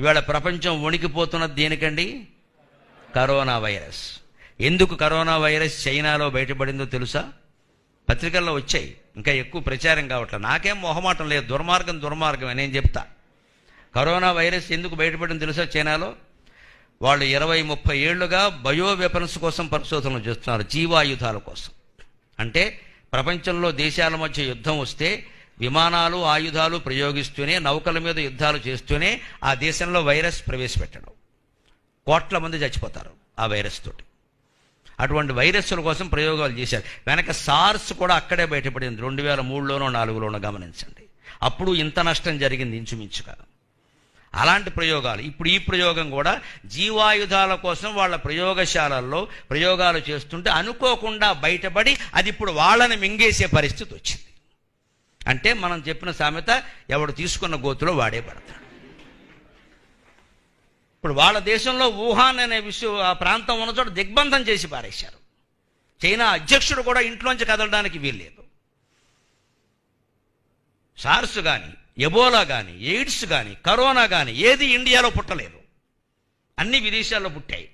ఇవాళ ప్రపంచం వణికిపోతున్నది దేనికండి కరోనా వైరస్ ఎందుకు కరోనా వైరస్ చైనాలో బయటపడిందో తెలుసా పత్రికల్లో వచ్చాయి ఇంకా ఎక్కువ ప్రచారం కావట్లేదు నాకేం మొహమాటం లేదు దుర్మార్గం దుర్మార్గం నేను చెప్తా కరోనా వైరస్ ఎందుకు బయటపడిందో తెలుసా చైనాలో వాళ్ళు ఇరవై ముప్పై ఏళ్లుగా బయో వెపన్స్ కోసం పరిశోధనలు చేస్తున్నారు జీవాయుధాల కోసం అంటే ప్రపంచంలో దేశాల మధ్య యుద్ధం వస్తే విమానాలు ఆయుధాలు ప్రయోగిస్తూనే నౌకల మీద యుద్ధాలు చేస్తూనే ఆ దేశంలో వైరస్ ప్రవేశపెట్టడం కోట్ల మంది చచ్చిపోతారు ఆ వైరస్ తోటి అటువంటి వైరస్ల కోసం ప్రయోగాలు చేశారు వెనక సార్స్ కూడా అక్కడే బయటపడింది రెండు వేల మూడులోనో నాలుగులోనో గమనించండి అప్పుడు ఇంత నష్టం జరిగింది ఇంచుమించుగా అలాంటి ప్రయోగాలు ఇప్పుడు ఈ ప్రయోగం కూడా జీవాయుధాల కోసం వాళ్ళ ప్రయోగశాలల్లో ప్రయోగాలు చేస్తుంటే అనుకోకుండా బయటపడి అది ఇప్పుడు వాళ్ళని మింగేసే పరిస్థితి వచ్చింది అంటే మనం చెప్పిన సామెత ఎవడు తీసుకున్న గోతులో వాడే పడతాడు ఇప్పుడు వాళ్ళ దేశంలో వుహాన్ అనే విషయం ఆ ప్రాంతం ఉన్న చోట దిగ్బంధం చేసి పారేశారు చైనా అధ్యక్షుడు కూడా ఇంట్లోంచి కదలడానికి వీల్లేదు సార్స్ కానీ ఎబోలా కానీ ఎయిడ్స్ కానీ కరోనా కానీ ఏది ఇండియాలో పుట్టలేదు అన్ని విదేశాల్లో పుట్టాయి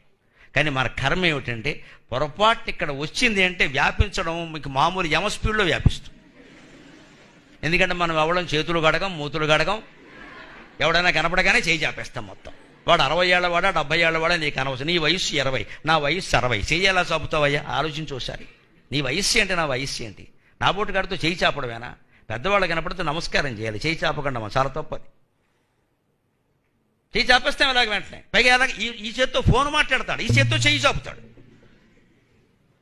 కానీ మన కర్మ ఏమిటంటే పొరపాటు ఇక్కడ వచ్చింది అంటే వ్యాపించడం మీకు మామూలు యమ స్పీడ్లో వ్యాపిస్తుంది ఎందుకంటే మనం ఎవడం చేతులు గడగం మూతులు గడగం ఎవడైనా కనపడగానే చేయి చేపేస్తాం మొత్తం వాడు అరవై ఏళ్ళవాడా డెబ్బై ఏళ్ళవాడా నీకు అనవసరం నీ వయస్సు ఇరవై నా వయస్సు అరవై చేయి ఎలా చాపుతావయ్యా ఆలోచించు ఒకసారి నీ వయస్సు ఏంటి నా వయస్సు ఏంటి నా బోటు కడుతూ చేయి చాపడమేనా పెద్దవాళ్ళు కనపడితే నమస్కారం చేయాలి చేయి చాపకుండా చాలా తప్పది చేయి చాపేస్తాం ఇలాగ వెంటనే పైగా ఎలాగ ఈ చేత్తో ఫోన్ మాట్లాడతాడు ఈ చేత్తో చేయి చాపుతాడు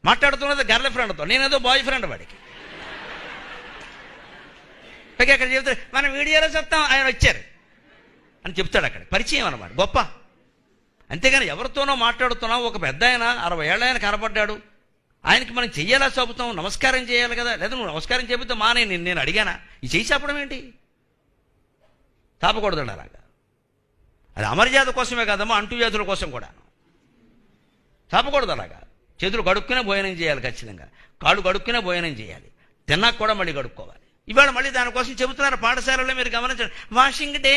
మాట్లాడుతున్నది గర్ల్ ఫ్రెండ్తో నేనేదో బాయ్ ఫ్రెండ్ వాడికి పైగా అక్కడ చెబుతారు మనం వీడియోలో చెప్తాం ఆయన వచ్చారు అని చెప్తాడు అక్కడ పరిచయం అనమాట గొప్ప అంతేగాని ఎవరితోనో మాట్లాడుతున్నాం ఒక పెద్ద ఆయన అరవై ఏళ్ళ ఆయన కనబడ్డాడు ఆయనకి మనం చెయ్యాలా చెబుతాం నమస్కారం చేయాలి కదా లేదా నువ్వు నమస్కారం చెబితే మానే నేను నేను అడిగానా ఈ చేసి చెప్పడం ఏంటి తాపకూడదండి అలాగా అది అమర్యాద కోసమే కాదమ్మా అంటు జాతుల కోసం కూడా తాపకూడదు అలాగా చేతులు కడుక్కునే భోజనం చేయాలి ఖచ్చితంగా కాళ్ళు కడుక్కునే భోజనం చేయాలి తిన్నాక కూడా మళ్ళీ కడుక్కోవాలి ఇవాళ మళ్ళీ దానికోసం చెబుతున్నారు పాఠశాలలో మీరు గమనించండి వాషింగ్ డే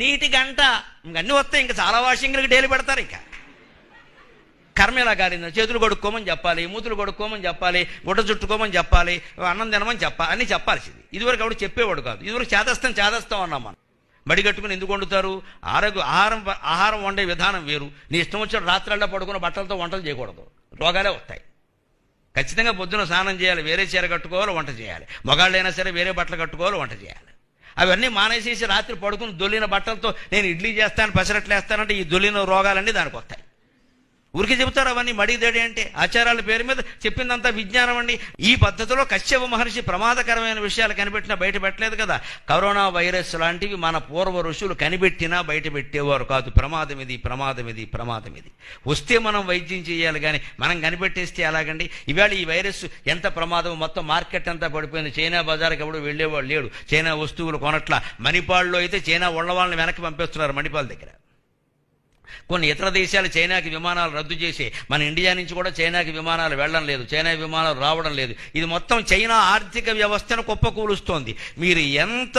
నీటి గంట అన్నీ వస్తాయి ఇంకా చాలా వాషింగ్లకు డేలు పెడతారు ఇంకా కర్మ ఇలా కాలింది చేతులు కొడుక్కోమని చెప్పాలి మూతులు కొడుక్కోమని చెప్పాలి గుడ్డ చుట్టుకోమని చెప్పాలి అన్నం తినమని చెప్పాలి అన్నీ చెప్పాల్సింది ఇదివరకు అప్పుడు చెప్పేవాడు కాదు ఇదివరకు చేదస్తాం చేదస్తాం అన్నాం మనం మడి కట్టుకుని ఎందుకు వండుతారు ఆరోగ్య ఆహారం ఆహారం వండే విధానం వేరు నీ ఇష్టం వచ్చిన రాత్రి పడుకున్న బట్టలతో వంటలు చేయకూడదు రోగాలే వస్తాయి ఖచ్చితంగా పొద్దున స్నానం చేయాలి వేరే చీర కట్టుకోవాలి వంట చేయాలి మగాళ్ళైనా సరే వేరే బట్టలు కట్టుకోవాలి వంట చేయాలి అవన్నీ మానేసేసి రాత్రి పడుకుని దొల్లిన బట్టలతో నేను ఇడ్లీ చేస్తాను పసిరట్లు వేస్తానంటే ఈ దొల్లిన రోగాలన్నీ దానికి వస్తాయి ఊరికి చెబుతారు అవన్నీ మడిదేడి అంటే ఆచారాల పేరు మీద చెప్పిందంతా విజ్ఞానం అండి ఈ పద్ధతిలో కశ్యప మహర్షి ప్రమాదకరమైన విషయాలు కనిపెట్టినా బయట పెట్టలేదు కదా కరోనా వైరస్ లాంటివి మన పూర్వ ఋషులు కనిపెట్టినా బయట పెట్టేవారు కాదు ప్రమాదం ఇది ప్రమాదం ఇది ప్రమాదం ఇది వస్తే మనం వైద్యం చేయాలి కానీ మనం కనిపెట్టేస్తే ఎలాగండి ఇవాళ ఈ వైరస్ ఎంత ప్రమాదం మొత్తం మార్కెట్ అంతా పడిపోయింది చైనా బజార్కి ఎవడు వెళ్ళేవాడు లేడు చైనా వస్తువులు కొనట్లా మణిపాల్లో అయితే చైనా ఉన్న వాళ్ళని వెనక్కి పంపిస్తున్నారు మణిపాల్ దగ్గర కొన్ని ఇతర దేశాలు చైనాకి విమానాలు రద్దు చేసి మన ఇండియా నుంచి కూడా చైనాకి విమానాలు వెళ్ళడం లేదు చైనా విమానాలు రావడం లేదు ఇది మొత్తం చైనా ఆర్థిక వ్యవస్థను కుప్పకూలుస్తోంది మీరు ఎంత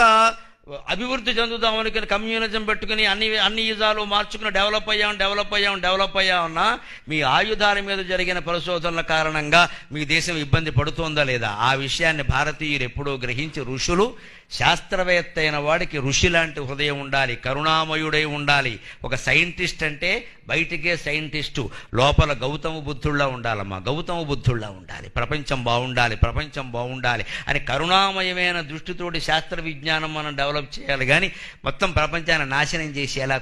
అభివృద్ధి చెందుదామనుకుని కమ్యూనిజం పెట్టుకుని అన్ని అన్ని యుజాలు మార్చుకుని డెవలప్ అయ్యాం డెవలప్ అయ్యాం డెవలప్ అయ్యామన్నా మీ ఆయుధాల మీద జరిగిన పరిశోధనల కారణంగా మీ దేశం ఇబ్బంది పడుతోందా లేదా ఆ విషయాన్ని భారతీయులు ఎప్పుడూ గ్రహించి ఋషులు శాస్త్రవేత్త అయిన వాడికి ఋషి లాంటి హృదయం ఉండాలి కరుణామయుడై ఉండాలి ఒక సైంటిస్ట్ అంటే బయటికే సైంటిస్టు లోపల గౌతమ బుద్ధుల్లా ఉండాలమ్మా గౌతమ బుద్ధుల్లా ఉండాలి ప్రపంచం బాగుండాలి ప్రపంచం బాగుండాలి అని కరుణామయమైన దృష్టితోటి శాస్త్ర విజ్ఞానం మనం డెవలప్ చేయాలి కానీ మొత్తం ప్రపంచాన్ని నాశనం చేసేలా